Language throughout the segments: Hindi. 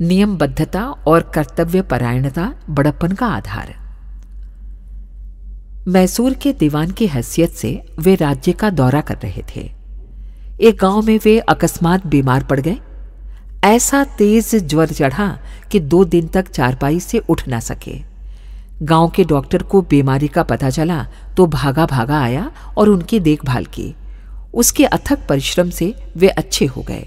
नियमबद्धता और कर्तव्य परायणता बड़प्पन का आधार मैसूर के दीवान की हैसियत से वे राज्य का दौरा कर रहे थे एक गांव में वे अकस्मात बीमार पड़ गए ऐसा तेज ज्वर चढ़ा कि दो दिन तक चारपाई से उठ ना सके गांव के डॉक्टर को बीमारी का पता चला तो भागा भागा आया और उनकी देखभाल की उसके अथक परिश्रम से वे अच्छे हो गए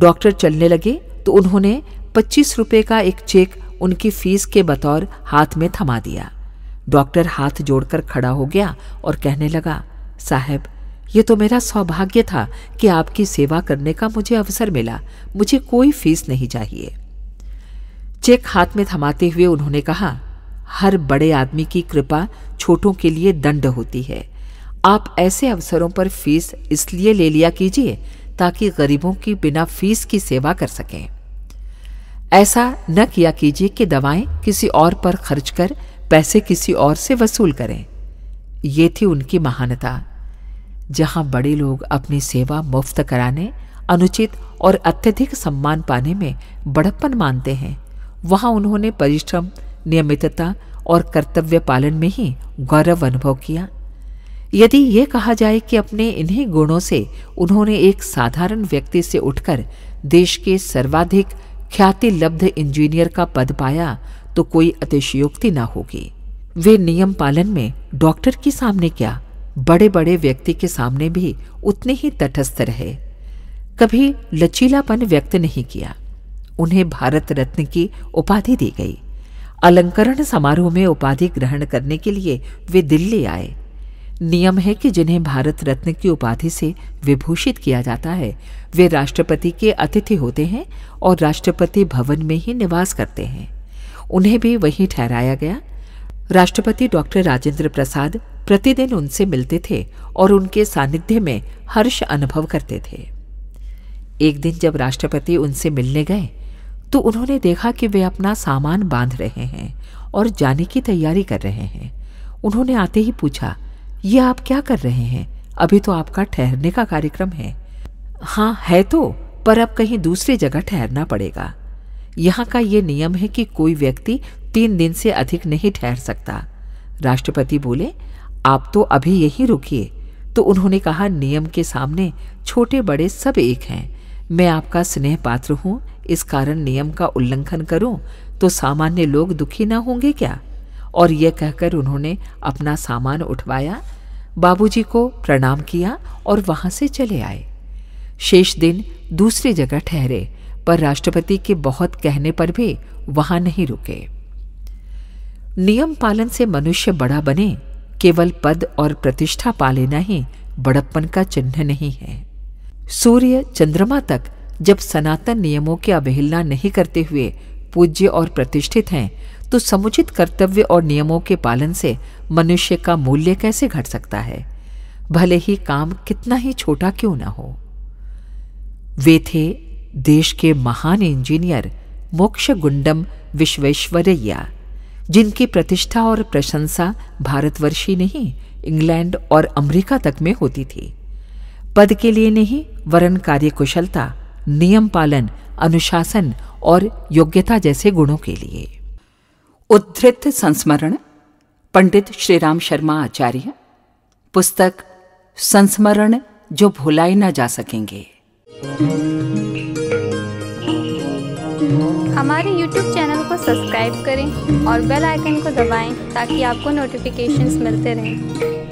डॉक्टर चलने लगे तो उन्होंने पच्चीस रुपये का एक चेक उनकी फीस के बतौर हाथ में थमा दिया डॉक्टर हाथ जोड़कर खड़ा हो गया और कहने लगा साहब ये तो मेरा सौभाग्य था कि आपकी सेवा करने का मुझे अवसर मिला मुझे कोई फीस नहीं चाहिए चेक हाथ में थमाते हुए उन्होंने कहा हर बड़े आदमी की कृपा छोटों के लिए दंड होती है आप ऐसे अवसरों पर फीस इसलिए ले लिया कीजिए ताकि गरीबों की बिना फीस की सेवा कर सकें ऐसा न किया कीजिए कि दवाएं किसी और पर खर्च कर पैसे किसी और से वसूल करें ये थी उनकी महानता जहां बड़े लोग अपनी सेवा मुफ्त कराने अनुचित और अत्यधिक सम्मान पाने में बड़प्पन मानते हैं वहां उन्होंने परिश्रम नियमितता और कर्तव्य पालन में ही गौरव अनुभव किया यदि ये कहा जाए कि अपने इन्हीं गुणों से उन्होंने एक साधारण व्यक्ति से उठकर देश के सर्वाधिक ख्याति लब्ध इंजीनियर का पद पाया तो कोई अतिशयोक्ति ना होगी वे नियम पालन में डॉक्टर के सामने क्या बड़े बड़े व्यक्ति के सामने भी उतने ही तटस्थ रहे कभी लचीलापन व्यक्त नहीं किया उन्हें भारत रत्न की उपाधि दी गई अलंकरण समारोह में उपाधि ग्रहण करने के लिए वे दिल्ली आए नियम है कि जिन्हें भारत रत्न की उपाधि से विभूषित किया जाता है वे राष्ट्रपति के अतिथि होते हैं और राष्ट्रपति भवन में ही निवास करते हैं उन्हें भी वहीं ठहराया गया राष्ट्रपति डॉक्टर राजेंद्र प्रसाद प्रतिदिन उनसे मिलते थे और उनके सानिध्य में हर्ष अनुभव करते थे एक दिन जब राष्ट्रपति उनसे मिलने गए तो उन्होंने देखा कि वे अपना सामान बांध रहे हैं और जाने की तैयारी कर रहे हैं उन्होंने आते ही पूछा ये आप क्या कर रहे हैं अभी तो आपका ठहरने का कार्यक्रम है हाँ है तो पर अब कहीं दूसरी जगह ठहरना पड़ेगा यहाँ का ये नियम है कि कोई व्यक्ति तीन दिन से अधिक नहीं ठहर सकता राष्ट्रपति बोले आप तो अभी यहीं रुकिए तो उन्होंने कहा नियम के सामने छोटे बड़े सब एक हैं मैं आपका स्नेह पात्र हूँ इस कारण नियम का उल्लंघन करूँ तो सामान्य लोग दुखी ना होंगे क्या और यह कहकर उन्होंने अपना सामान उठवाया बाबूजी को प्रणाम किया और वहां से चले आए शेष दिन दूसरी जगह ठहरे पर राष्ट्रपति के बहुत कहने पर भी वहां नहीं रुके नियम पालन से मनुष्य बड़ा बने केवल पद और प्रतिष्ठा पा लेना ही बड़प्पन का चिन्ह नहीं है सूर्य चंद्रमा तक जब सनातन नियमों की अवहेलना नहीं करते हुए पूज्य और प्रतिष्ठित हैं तो समुचित कर्तव्य और नियमों के पालन से मनुष्य का मूल्य कैसे घट सकता है भले ही काम कितना ही छोटा क्यों ना हो वे थे देश के महान इंजीनियर मोक्ष गुंडम विश्वेश्वरैया जिनकी प्रतिष्ठा और प्रशंसा भारतवर्षी नहीं इंग्लैंड और अमेरिका तक में होती थी पद के लिए नहीं वरन कुशलता नियम पालन अनुशासन और योग्यता जैसे गुणों के लिए उद्धृत संस्मरण पंडित श्रीराम शर्मा आचार्य पुस्तक संस्मरण जो भुलाए ना जा सकेंगे हमारे YouTube चैनल को सब्सक्राइब करें और बेल आइकन को दबाएं ताकि आपको नोटिफिकेशंस मिलते रहें